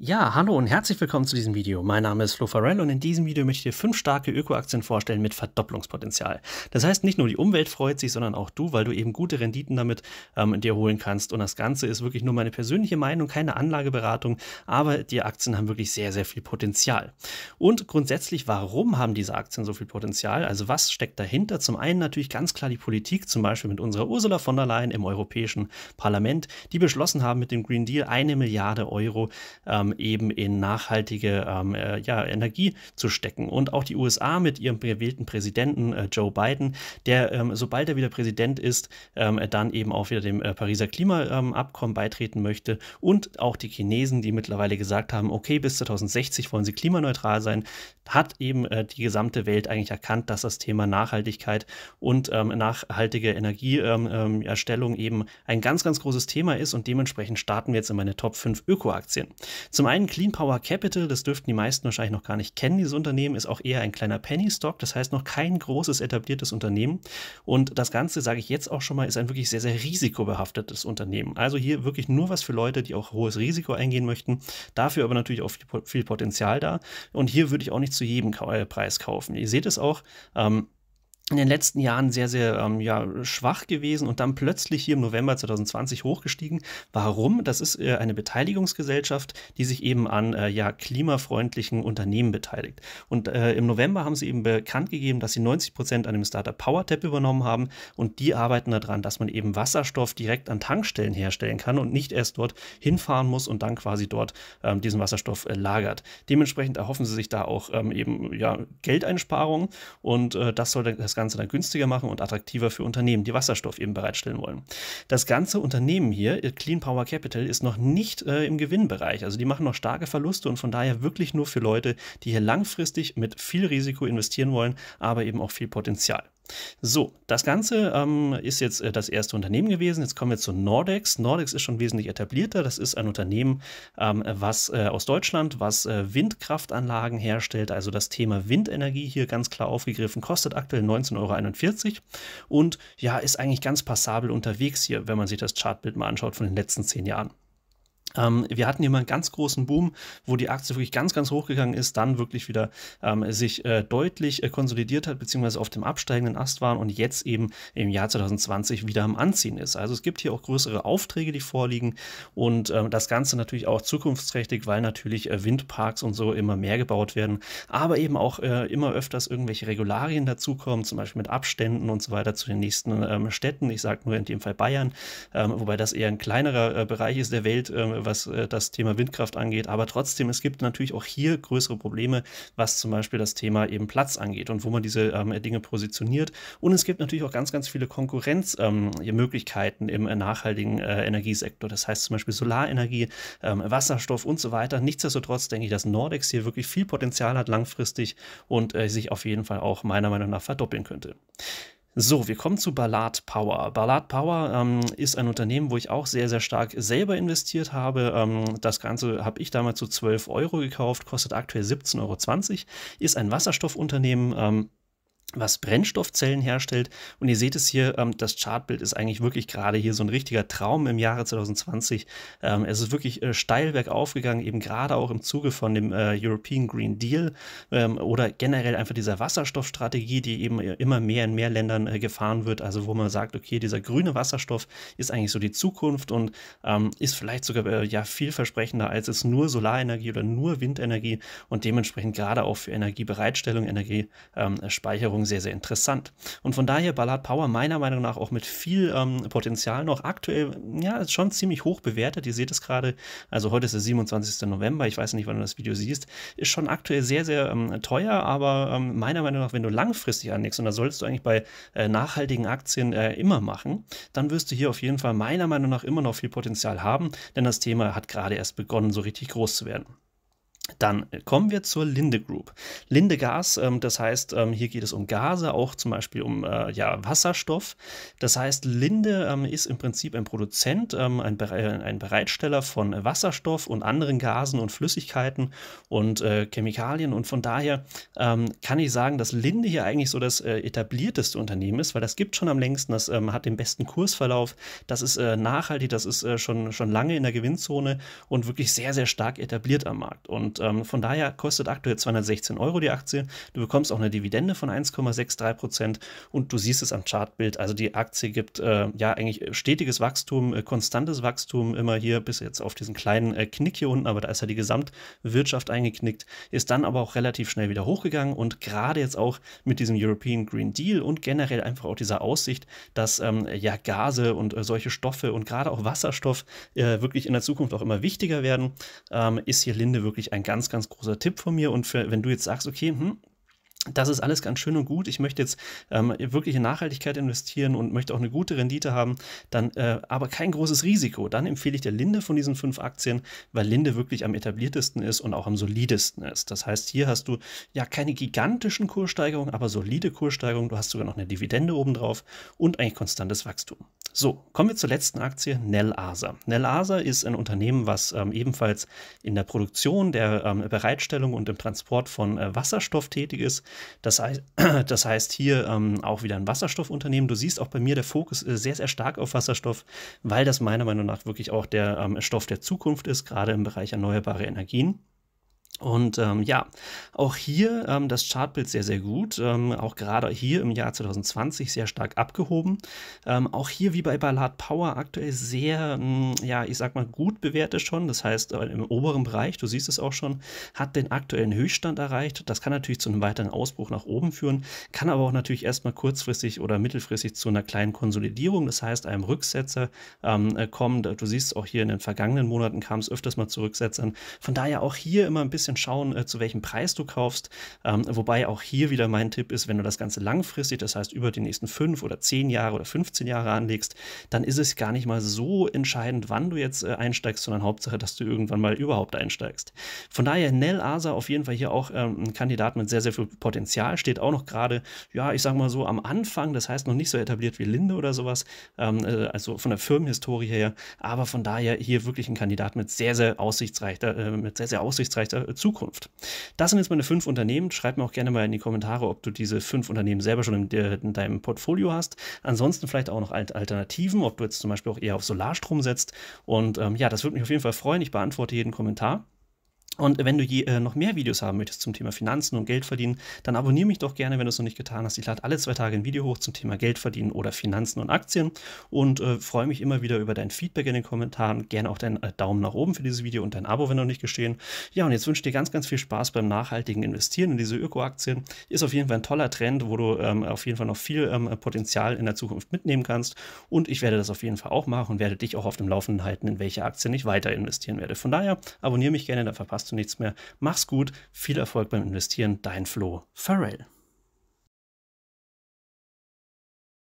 Ja, hallo und herzlich willkommen zu diesem Video. Mein Name ist Flo Farrell und in diesem Video möchte ich dir fünf starke Ökoaktien vorstellen mit Verdopplungspotenzial. Das heißt, nicht nur die Umwelt freut sich, sondern auch du, weil du eben gute Renditen damit ähm, dir holen kannst. Und das Ganze ist wirklich nur meine persönliche Meinung, keine Anlageberatung, aber die Aktien haben wirklich sehr, sehr viel Potenzial. Und grundsätzlich, warum haben diese Aktien so viel Potenzial? Also was steckt dahinter? Zum einen natürlich ganz klar die Politik, zum Beispiel mit unserer Ursula von der Leyen im Europäischen Parlament, die beschlossen haben mit dem Green Deal eine Milliarde Euro ähm, ähm, eben in nachhaltige ähm, äh, ja, Energie zu stecken. Und auch die USA mit ihrem gewählten Präsidenten äh, Joe Biden, der, ähm, sobald er wieder Präsident ist, ähm, äh, dann eben auch wieder dem äh, Pariser Klimaabkommen beitreten möchte. Und auch die Chinesen, die mittlerweile gesagt haben, okay, bis 2060 wollen sie klimaneutral sein, hat eben äh, die gesamte Welt eigentlich erkannt, dass das Thema Nachhaltigkeit und ähm, nachhaltige Energieerstellung ähm, eben ein ganz, ganz großes Thema ist. Und dementsprechend starten wir jetzt in meine Top 5 Ökoaktien. Zum einen Clean Power Capital, das dürften die meisten wahrscheinlich noch gar nicht kennen. Dieses Unternehmen ist auch eher ein kleiner Penny Stock, das heißt noch kein großes etabliertes Unternehmen. Und das Ganze, sage ich jetzt auch schon mal, ist ein wirklich sehr, sehr risikobehaftetes Unternehmen. Also hier wirklich nur was für Leute, die auch hohes Risiko eingehen möchten. Dafür aber natürlich auch viel Potenzial da. Und hier würde ich auch nicht zu jedem äh, Preis kaufen. Ihr seht es auch. Ähm, in den letzten Jahren sehr, sehr ähm, ja, schwach gewesen und dann plötzlich hier im November 2020 hochgestiegen. Warum? Das ist äh, eine Beteiligungsgesellschaft, die sich eben an äh, ja, klimafreundlichen Unternehmen beteiligt. Und äh, im November haben sie eben bekannt gegeben, dass sie 90 Prozent an dem Startup PowerTap übernommen haben und die arbeiten daran, dass man eben Wasserstoff direkt an Tankstellen herstellen kann und nicht erst dort hinfahren muss und dann quasi dort ähm, diesen Wasserstoff äh, lagert. Dementsprechend erhoffen sie sich da auch ähm, eben ja, Geldeinsparungen und äh, das soll das Ganze dann günstiger machen und attraktiver für Unternehmen, die Wasserstoff eben bereitstellen wollen. Das ganze Unternehmen hier, äh, Clean Power Capital, ist noch nicht äh, im Gewinnbereich. Also die machen noch starke Verluste und von daher wirklich nur für Leute, die hier langfristig mit viel Risiko investieren wollen, aber eben auch viel Potenzial. So, das Ganze ähm, ist jetzt äh, das erste Unternehmen gewesen. Jetzt kommen wir zu Nordex. Nordex ist schon wesentlich etablierter. Das ist ein Unternehmen, ähm, was äh, aus Deutschland, was äh, Windkraftanlagen herstellt. Also das Thema Windenergie hier ganz klar aufgegriffen. Kostet aktuell 19,41 Euro und ja, ist eigentlich ganz passabel unterwegs hier, wenn man sich das Chartbild mal anschaut von den letzten zehn Jahren. Ähm, wir hatten hier mal einen ganz großen Boom, wo die Aktie wirklich ganz, ganz hoch gegangen ist, dann wirklich wieder ähm, sich äh, deutlich äh, konsolidiert hat, beziehungsweise auf dem absteigenden Ast waren und jetzt eben im Jahr 2020 wieder am Anziehen ist. Also es gibt hier auch größere Aufträge, die vorliegen und ähm, das Ganze natürlich auch zukunftsträchtig, weil natürlich äh, Windparks und so immer mehr gebaut werden, aber eben auch äh, immer öfters irgendwelche Regularien dazukommen, zum Beispiel mit Abständen und so weiter zu den nächsten ähm, Städten. Ich sage nur in dem Fall Bayern, ähm, wobei das eher ein kleinerer äh, Bereich ist der Welt ähm, was äh, das Thema Windkraft angeht. Aber trotzdem, es gibt natürlich auch hier größere Probleme, was zum Beispiel das Thema eben Platz angeht und wo man diese ähm, Dinge positioniert. Und es gibt natürlich auch ganz, ganz viele Konkurrenzmöglichkeiten ähm, im äh, nachhaltigen äh, Energiesektor. Das heißt zum Beispiel Solarenergie, ähm, Wasserstoff und so weiter. Nichtsdestotrotz denke ich, dass Nordex hier wirklich viel Potenzial hat langfristig und äh, sich auf jeden Fall auch meiner Meinung nach verdoppeln könnte. So, wir kommen zu Ballard Power. Ballard Power ähm, ist ein Unternehmen, wo ich auch sehr, sehr stark selber investiert habe. Ähm, das Ganze habe ich damals zu so 12 Euro gekauft, kostet aktuell 17,20 Euro, ist ein Wasserstoffunternehmen. Ähm, was Brennstoffzellen herstellt. Und ihr seht es hier, ähm, das Chartbild ist eigentlich wirklich gerade hier so ein richtiger Traum im Jahre 2020. Ähm, es ist wirklich äh, steil bergauf gegangen, eben gerade auch im Zuge von dem äh, European Green Deal ähm, oder generell einfach dieser Wasserstoffstrategie, die eben äh, immer mehr in mehr Ländern gefahren wird. Also wo man sagt, okay, dieser grüne Wasserstoff ist eigentlich so die Zukunft und ist vielleicht sogar ja vielversprechender als es nur Solarenergie oder nur Windenergie und dementsprechend gerade auch für Energiebereitstellung, Energiespeicherung Erfahrung sehr, sehr interessant. Und von daher Ballard Power meiner Meinung nach auch mit viel ähm, Potenzial noch aktuell, ja, ist schon ziemlich hoch bewertet. Ihr seht es gerade, also heute ist der 27. November, ich weiß nicht, wann du das Video siehst, ist schon aktuell sehr, sehr ähm, teuer, aber ähm, meiner Meinung nach, wenn du langfristig anlegst, und das solltest du eigentlich bei äh, nachhaltigen Aktien äh, immer machen, dann wirst du hier auf jeden Fall meiner Meinung nach immer noch viel Potenzial haben, denn das Thema hat gerade erst begonnen, so richtig groß zu werden. Dann kommen wir zur Linde Group. Linde Gas, ähm, das heißt, ähm, hier geht es um Gase, auch zum Beispiel um äh, ja, Wasserstoff. Das heißt, Linde ähm, ist im Prinzip ein Produzent, ähm, ein, Bere ein, Bereitsteller von Wasserstoff und anderen Gasen und Flüssigkeiten und äh, Chemikalien. Und von daher ähm, kann ich sagen, dass Linde hier eigentlich so das äh, etablierteste Unternehmen ist, weil das gibt schon am längsten, das ähm, hat den besten Kursverlauf, das ist äh, nachhaltig, das ist äh, schon, schon lange in der Gewinnzone und wirklich sehr, sehr stark etabliert am Markt. Und ähm, von daher kostet aktuell 216 Euro die Aktie. Du bekommst auch eine Dividende von 1,63 Prozent und du siehst es am Chartbild. Also die Aktie gibt äh, ja eigentlich stetiges Wachstum, äh, konstantes Wachstum immer hier bis jetzt auf diesen kleinen äh, Knick hier unten, aber da ist ja die Gesamtwirtschaft eingeknickt, ist dann aber auch relativ schnell wieder hochgegangen und gerade jetzt auch mit diesem European Green Deal und generell einfach auch dieser Aussicht, dass ähm, ja Gase und äh, solche Stoffe und gerade auch Wasserstoff äh, wirklich in der Zukunft auch immer wichtiger werden, ähm, ist hier Linde wirklich ein ganz, ganz großer Tipp von mir. Und für, wenn du jetzt sagst, okay, hm, das ist alles ganz schön und gut. Ich möchte jetzt ähm, wirklich in Nachhaltigkeit investieren und möchte auch eine gute Rendite haben, dann äh, aber kein großes Risiko. Dann empfehle ich der Linde von diesen fünf Aktien, weil Linde wirklich am etabliertesten ist und auch am solidesten ist. Das heißt, hier hast du ja keine gigantischen Kurssteigerungen, aber solide Kurssteigerungen. Du hast sogar noch eine Dividende obendrauf und ein konstantes Wachstum. So, kommen wir zur letzten Aktie, Nell Asa. Nell Asa ist ein Unternehmen, was ähm, ebenfalls in der Produktion, der ähm, Bereitstellung und im Transport von äh, Wasserstoff tätig ist das heißt, das heißt hier ähm, auch wieder ein Wasserstoffunternehmen. Du siehst auch bei mir, der Fokus äh, sehr, sehr stark auf Wasserstoff, weil das meiner Meinung nach wirklich auch der ähm, Stoff der Zukunft ist, gerade im Bereich erneuerbare Energien. Und ähm, ja, auch hier ähm, das Chartbild sehr, sehr gut. Ähm, auch gerade hier im Jahr 2020 sehr stark abgehoben. Ähm, auch hier wie bei Ballard Power aktuell sehr, mh, hm, ja, ich sag mal gut bewertet schon. Das heißt, äh, im oberen Bereich, du siehst es auch schon, hat den aktuellen Höchststand erreicht. Das kann natürlich zu einem weiteren Ausbruch nach oben führen, kann aber auch natürlich erstmal kurzfristig oder mittelfristig zu einer kleinen Konsolidierung, das heißt einem Rücksetzer ähm, äh, kommen. Du siehst auch hier in den vergangenen Monaten kam es öfters mal zu Rücksetzern. Von daher auch hier immer ein bisschen bisschen schauen, äh, zu welchem Preis du kaufst. Ähm, wobei auch hier wieder mein Tipp ist, wenn du das Ganze langfristig, das heißt über die nächsten fünf oder zehn Jahre oder 15 Jahre anlegst, dann ist es gar nicht mal so entscheidend, wann du jetzt äh, einsteigst, sondern Hauptsache, dass du irgendwann mal überhaupt einsteigst. Von daher Nell Asa auf jeden Fall hier auch ähm, ein Kandidat mit sehr, sehr viel Potenzial, steht auch noch gerade, ja, ich sag mal so am Anfang, das heißt noch nicht so etabliert wie Linde oder sowas, ähm, äh, also von der Firmenhistorie her, aber von daher hier wirklich ein Kandidat mit sehr, sehr aussichtsreicher, äh, mit sehr, sehr aussichtsreicher Zukunft? Das sind jetzt meine fünf Unternehmen. Schreib mir auch gerne mal in die Kommentare, ob du diese fünf Unternehmen selber schon in, deinem Portfolio hast. Ansonsten vielleicht auch noch Alternativen, ob du jetzt zum Beispiel auch eher auf Solarstrom setzt. Und ähm, ja, das würde mich auf jeden Fall freuen. Ich beantworte jeden Kommentar. Und wenn du je, äh, noch mehr Videos haben möchtest zum Thema Finanzen und Geld verdienen, dann abonniere mich doch gerne, wenn du es noch nicht getan hast. Ich lade alle zwei Tage ein Video hoch zum Thema Geld verdienen oder Finanzen und Aktien und äh, freue mich immer wieder über dein Feedback in den Kommentaren. Gerne auch deinen äh, Daumen nach oben für dieses Video und dein Abo, wenn noch nicht geschehen. Ja, und jetzt wünsche ich dir ganz, ganz viel Spaß beim nachhaltigen Investieren in diese Ökoaktien. Ist auf jeden Fall ein toller Trend, wo du ähm, auf jeden Fall noch viel ähm, Potenzial in der Zukunft mitnehmen kannst. Und ich werde das auf jeden Fall auch machen und werde dich auch auf dem Laufenden halten, in welche Aktien ich weiter investieren werde. Von daher abonniere mich gerne, dann verpasst du nichts mehr. Mach's gut, viel Erfolg beim Investieren, dein Flo Farrell.